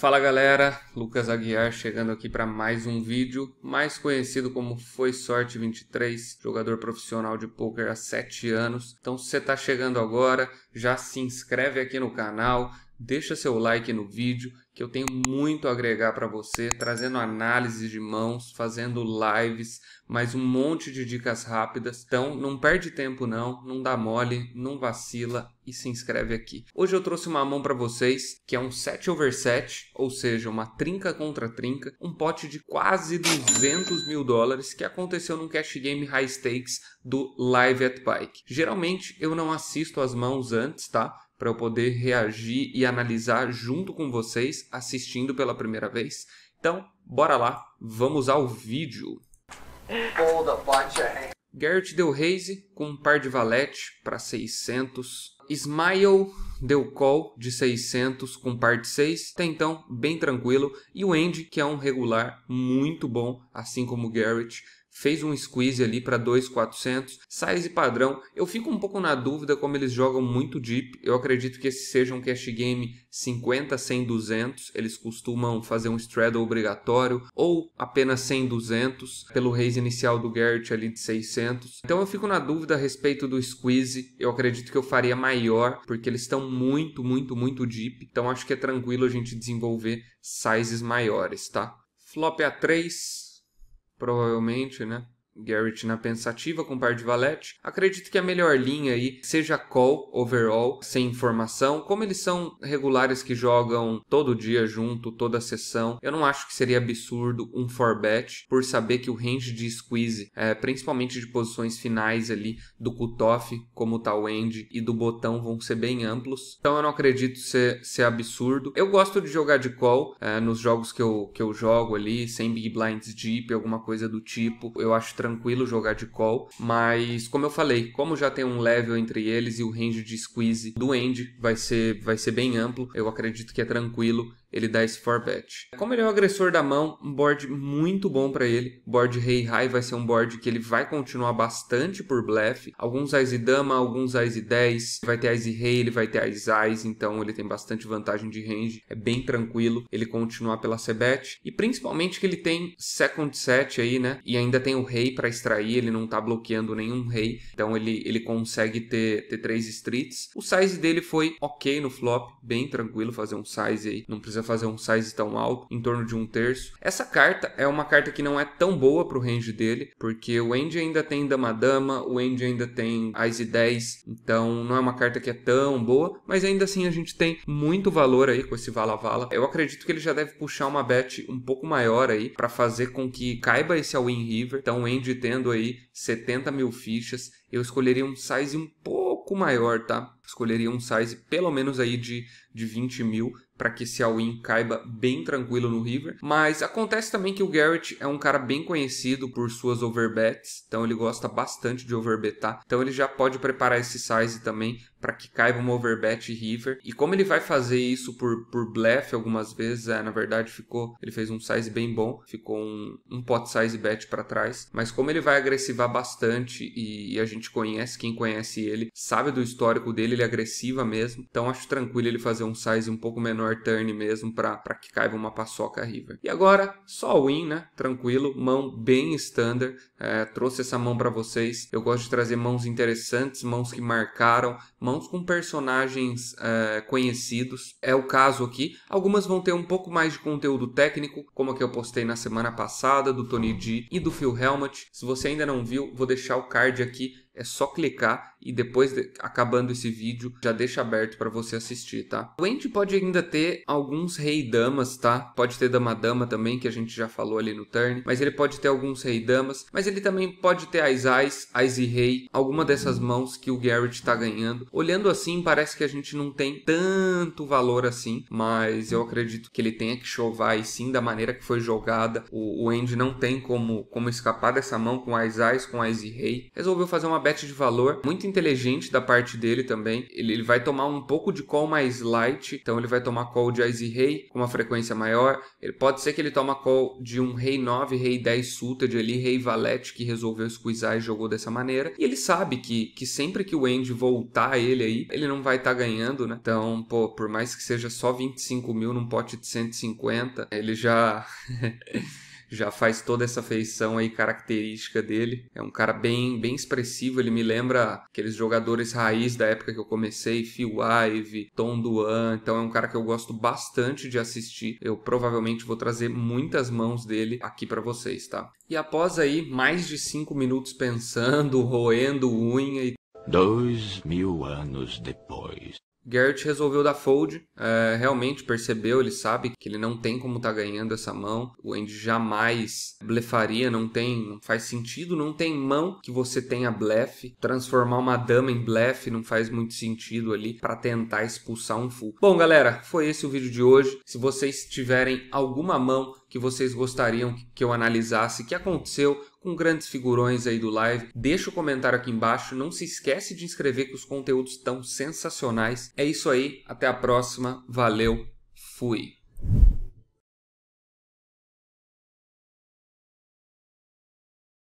Fala galera, Lucas Aguiar chegando aqui para mais um vídeo, mais conhecido como Foi Sorte 23, jogador profissional de poker há 7 anos. Então se você está chegando agora, já se inscreve aqui no canal, deixa seu like no vídeo, que eu tenho muito a agregar para você, trazendo análise de mãos, fazendo lives, mais um monte de dicas rápidas. Então, não perde tempo não, não dá mole, não vacila e se inscreve aqui. Hoje eu trouxe uma mão para vocês, que é um 7 over 7, ou seja, uma trinca contra trinca, um pote de quase 200 mil dólares, que aconteceu num cash game high stakes do Live at Pike. Geralmente, eu não assisto as mãos antes, tá? para eu poder reagir e analisar junto com vocês assistindo pela primeira vez. Então, bora lá, vamos ao vídeo. Garrett deu raise com um par de valete para 600. Smile deu call de 600 com par de 6, até então bem tranquilo. E o Andy, que é um regular muito bom, assim como o Garrett, fez um squeeze ali para 2.400, size padrão. Eu fico um pouco na dúvida como eles jogam muito deep. Eu acredito que esse seja um cash game 50, 100, 200. Eles costumam fazer um straddle obrigatório ou apenas 100, 200 pelo raise inicial do Garrett ali de 600. Então eu fico na dúvida a respeito do squeeze. Eu acredito que eu faria maior porque eles estão muito, muito, muito deep. Então acho que é tranquilo a gente desenvolver sizes maiores, tá? Flop a 3 provavelmente, né? Garrett na pensativa com par de valete. Acredito que a melhor linha aí seja call overall, sem informação. Como eles são regulares que jogam todo dia junto, toda sessão, eu não acho que seria absurdo um forbet bet por saber que o range de squeeze, é, principalmente de posições finais ali do cutoff, como o tal end e do botão, vão ser bem amplos. Então eu não acredito ser, ser absurdo. Eu gosto de jogar de call é, nos jogos que eu, que eu jogo ali, sem big blinds deep, alguma coisa do tipo. Eu acho tranquilo tranquilo jogar de call, mas como eu falei, como já tem um level entre eles e o range de squeeze do end vai ser, vai ser bem amplo, eu acredito que é tranquilo ele dá esse four bet. Como ele é o agressor da mão, um board muito bom para ele. O board rei high vai ser um board que ele vai continuar bastante por blefe. Alguns ice e dama, alguns ice e 10, vai ter ice rei, ele vai ter ice ice, então ele tem bastante vantagem de range. É bem tranquilo ele continuar pela cebet e principalmente que ele tem second set aí, né? E ainda tem o rei para extrair, ele não tá bloqueando nenhum rei, então ele ele consegue ter ter três streets. O size dele foi OK no flop, bem tranquilo fazer um size aí, não precisa precisa fazer um size tão alto, em torno de um terço. Essa carta é uma carta que não é tão boa para o range dele, porque o Andy ainda tem Dama Dama, o Andy ainda tem Ice 10, então não é uma carta que é tão boa, mas ainda assim a gente tem muito valor aí com esse Vala Vala. Eu acredito que ele já deve puxar uma bet um pouco maior aí para fazer com que caiba esse All-in River. Então o Andy tendo aí 70 mil fichas, eu escolheria um size um pouco maior, tá? Escolheria um size pelo menos aí de, de 20 mil para que esse all-in caiba bem tranquilo no river. Mas acontece também que o Garrett é um cara bem conhecido por suas overbets, então ele gosta bastante de overbetar. Então ele já pode preparar esse size também para que caiba uma overbet river. E como ele vai fazer isso por, por blefe algumas vezes, é, na verdade ficou, ele fez um size bem bom, ficou um, um pot size bet para trás. Mas como ele vai agressivar bastante e, e a gente conhece, quem conhece ele, sabe do histórico dele, ele é agressiva mesmo. Então acho tranquilo ele fazer um size um pouco menor North Turn mesmo para que caiba uma paçoca River. E agora, só win, né? Tranquilo, mão bem standard. É, trouxe essa mão para vocês. Eu gosto de trazer mãos interessantes, mãos que marcaram, mãos com personagens é, conhecidos. É o caso aqui. Algumas vão ter um pouco mais de conteúdo técnico, como a que eu postei na semana passada, do Tony D e do Phil Helmut. Se você ainda não viu, vou deixar o card aqui é só clicar e depois, de, acabando esse vídeo, já deixa aberto para você assistir, tá? O Andy pode ainda ter alguns rei damas, tá? Pode ter dama-dama também, que a gente já falou ali no turn, mas ele pode ter alguns rei damas, mas ele também pode ter as ais, as e rei, alguma dessas mãos que o Garrett está ganhando. Olhando assim, parece que a gente não tem tanto valor assim, mas eu acredito que ele tenha que chovar e sim da maneira que foi jogada. O, o Andy não tem como, como escapar dessa mão com as ais, com as e rei. Resolveu fazer uma bet de valor muito inteligente da parte dele também. Ele, ele vai tomar um pouco de call mais light, então ele vai tomar call de Ice Rei com uma frequência maior. Ele pode ser que ele toma call de um Rei 9, Rei 10 suited ali, Rei Valete que resolveu esquizar e jogou dessa maneira. E ele sabe que, que sempre que o end voltar ele aí, ele não vai estar tá ganhando, né? Então, pô, por mais que seja só 25 mil num pote de 150, ele já. já faz toda essa feição aí característica dele. É um cara bem, bem expressivo, ele me lembra aqueles jogadores raiz da época que eu comecei, Phil Ive, Tom Duan, então é um cara que eu gosto bastante de assistir. Eu provavelmente vou trazer muitas mãos dele aqui para vocês, tá? E após aí mais de cinco minutos pensando, roendo unha e Dois mil anos depois. Gert resolveu dar fold, é, realmente percebeu, ele sabe que ele não tem como estar tá ganhando essa mão. O Andy jamais blefaria, não tem, não faz sentido, não tem mão que você tenha blefe. Transformar uma dama em blefe não faz muito sentido ali para tentar expulsar um full. Bom, galera, foi esse o vídeo de hoje. Se vocês tiverem alguma mão que vocês gostariam que eu analisasse, que aconteceu com grandes figurões aí do live. Deixa o comentário aqui embaixo, não se esquece de inscrever que os conteúdos estão sensacionais. É isso aí, até a próxima, valeu, fui!